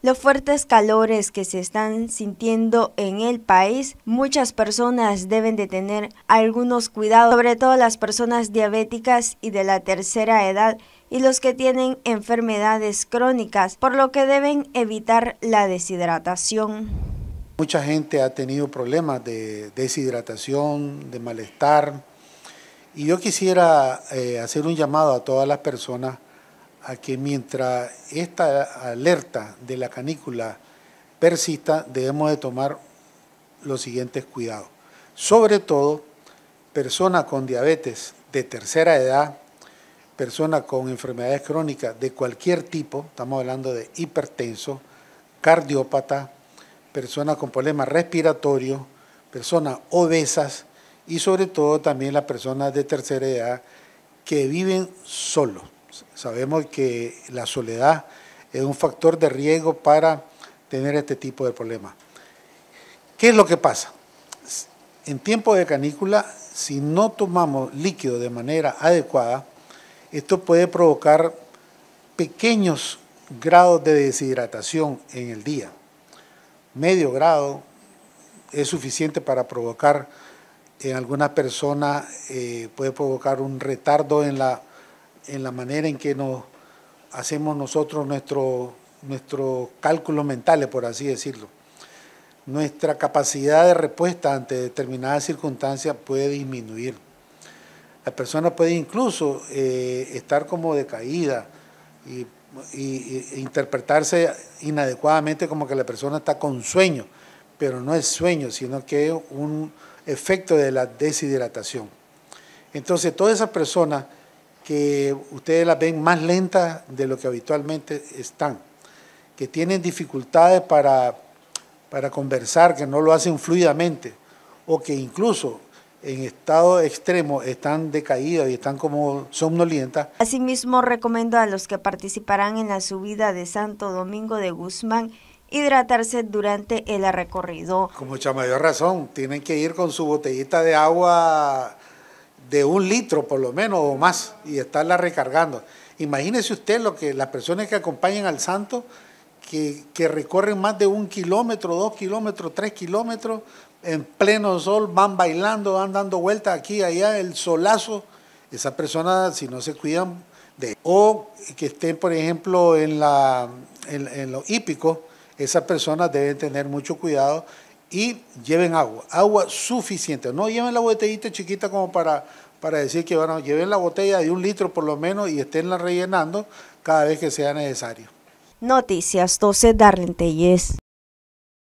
Los fuertes calores que se están sintiendo en el país, muchas personas deben de tener algunos cuidados, sobre todo las personas diabéticas y de la tercera edad y los que tienen enfermedades crónicas, por lo que deben evitar la deshidratación. Mucha gente ha tenido problemas de deshidratación, de malestar, y yo quisiera eh, hacer un llamado a todas las personas a que mientras esta alerta de la canícula persista, debemos de tomar los siguientes cuidados. Sobre todo, personas con diabetes de tercera edad, personas con enfermedades crónicas de cualquier tipo, estamos hablando de hipertenso, cardiópata, personas con problemas respiratorios, personas obesas y sobre todo también las personas de tercera edad que viven solos. Sabemos que la soledad es un factor de riesgo para tener este tipo de problemas. ¿Qué es lo que pasa? En tiempo de canícula, si no tomamos líquido de manera adecuada, esto puede provocar pequeños grados de deshidratación en el día. Medio grado es suficiente para provocar en alguna persona, eh, puede provocar un retardo en la en la manera en que nos hacemos nosotros nuestros nuestro cálculos mentales, por así decirlo. Nuestra capacidad de respuesta ante determinadas circunstancias puede disminuir. La persona puede incluso eh, estar como decaída y, interpretarse inadecuadamente como que la persona está con sueño, pero no es sueño, sino que es un efecto de la deshidratación. Entonces, todas esas personas que ustedes las ven más lentas de lo que habitualmente están, que tienen dificultades para, para conversar, que no lo hacen fluidamente, o que incluso en estado extremo están decaídas y están como somnolientas. Asimismo, recomiendo a los que participarán en la subida de Santo Domingo de Guzmán hidratarse durante el recorrido. Con mucha mayor razón, tienen que ir con su botellita de agua de un litro por lo menos o más y estarla recargando. Imagínese usted lo que las personas que acompañan al santo, que, que recorren más de un kilómetro, dos kilómetros, tres kilómetros, en pleno sol, van bailando, van dando vueltas aquí, allá, el solazo. Esas personas, si no se cuidan de... O que estén, por ejemplo, en, la, en, en los hípicos, esas personas deben tener mucho cuidado y lleven agua, agua suficiente. No lleven la botellita chiquita como para, para decir que van lleven la botella de un litro por lo menos y esténla rellenando cada vez que sea necesario. Noticias 12 Darlene